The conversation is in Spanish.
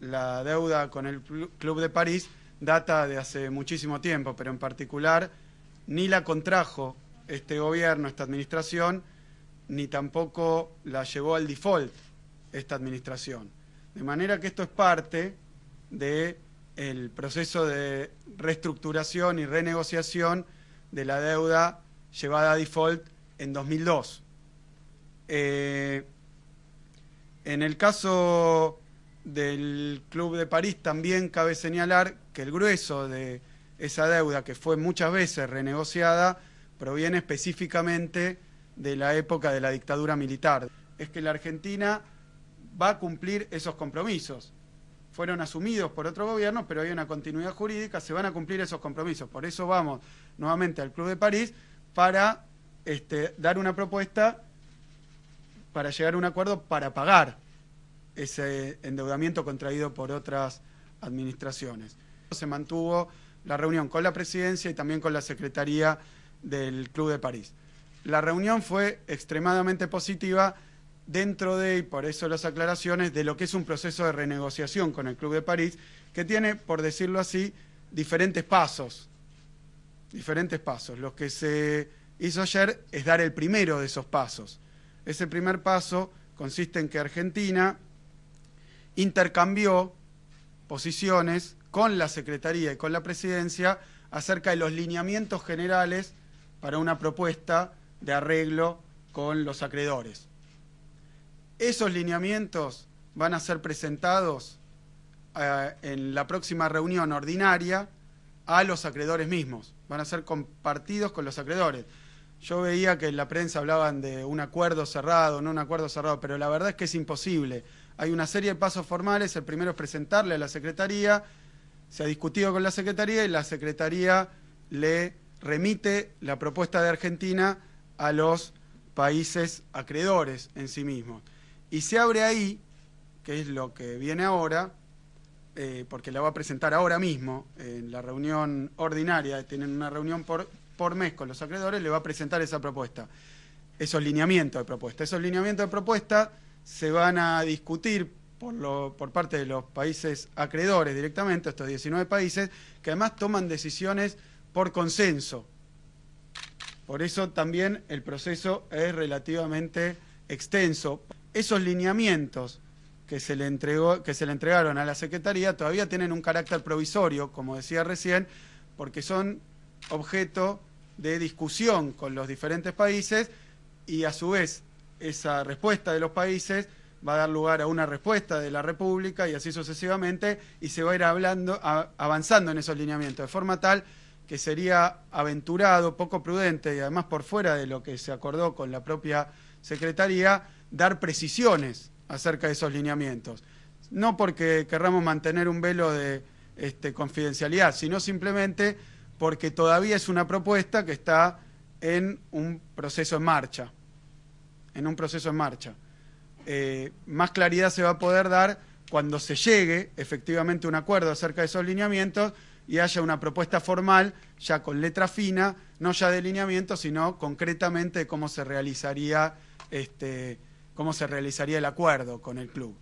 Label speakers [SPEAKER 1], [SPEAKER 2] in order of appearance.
[SPEAKER 1] la deuda con el Club de París data de hace muchísimo tiempo, pero en particular ni la contrajo este gobierno, esta administración, ni tampoco la llevó al default esta administración. De manera que esto es parte del proceso de reestructuración y renegociación de la deuda llevada a default en 2002. Eh, en el caso del Club de París también cabe señalar que el grueso de esa deuda, que fue muchas veces renegociada, proviene específicamente de la época de la dictadura militar. Es que la Argentina va a cumplir esos compromisos. Fueron asumidos por otro gobierno, pero hay una continuidad jurídica, se van a cumplir esos compromisos. Por eso vamos nuevamente al Club de París para este, dar una propuesta para llegar a un acuerdo para pagar ese endeudamiento contraído por otras administraciones. Se mantuvo la reunión con la presidencia y también con la secretaría del Club de París. La reunión fue extremadamente positiva dentro de, y por eso las aclaraciones, de lo que es un proceso de renegociación con el Club de París, que tiene, por decirlo así, diferentes pasos. Diferentes pasos. Lo que se hizo ayer es dar el primero de esos pasos. Ese primer paso consiste en que Argentina intercambió posiciones con la Secretaría y con la Presidencia acerca de los lineamientos generales para una propuesta de arreglo con los acreedores. Esos lineamientos van a ser presentados eh, en la próxima reunión ordinaria a los acreedores mismos, van a ser compartidos con los acreedores. Yo veía que en la prensa hablaban de un acuerdo cerrado, no un acuerdo cerrado, pero la verdad es que es imposible hay una serie de pasos formales, el primero es presentarle a la Secretaría, se ha discutido con la Secretaría y la Secretaría le remite la propuesta de Argentina a los países acreedores en sí mismos. Y se abre ahí, que es lo que viene ahora, eh, porque la va a presentar ahora mismo en la reunión ordinaria, tienen una reunión por, por mes con los acreedores, le va a presentar esa propuesta, esos lineamientos de propuesta. Esos lineamientos de propuesta se van a discutir por, lo, por parte de los países acreedores directamente, estos 19 países, que además toman decisiones por consenso. Por eso también el proceso es relativamente extenso. Esos lineamientos que se le, entregó, que se le entregaron a la Secretaría todavía tienen un carácter provisorio, como decía recién, porque son objeto de discusión con los diferentes países y a su vez esa respuesta de los países va a dar lugar a una respuesta de la República y así sucesivamente, y se va a ir hablando, avanzando en esos lineamientos, de forma tal que sería aventurado, poco prudente y además por fuera de lo que se acordó con la propia Secretaría, dar precisiones acerca de esos lineamientos. No porque querramos mantener un velo de este, confidencialidad, sino simplemente porque todavía es una propuesta que está en un proceso en marcha en un proceso en marcha. Eh, más claridad se va a poder dar cuando se llegue efectivamente un acuerdo acerca de esos lineamientos y haya una propuesta formal, ya con letra fina, no ya de lineamientos, sino concretamente cómo se realizaría este, cómo se realizaría el acuerdo con el club.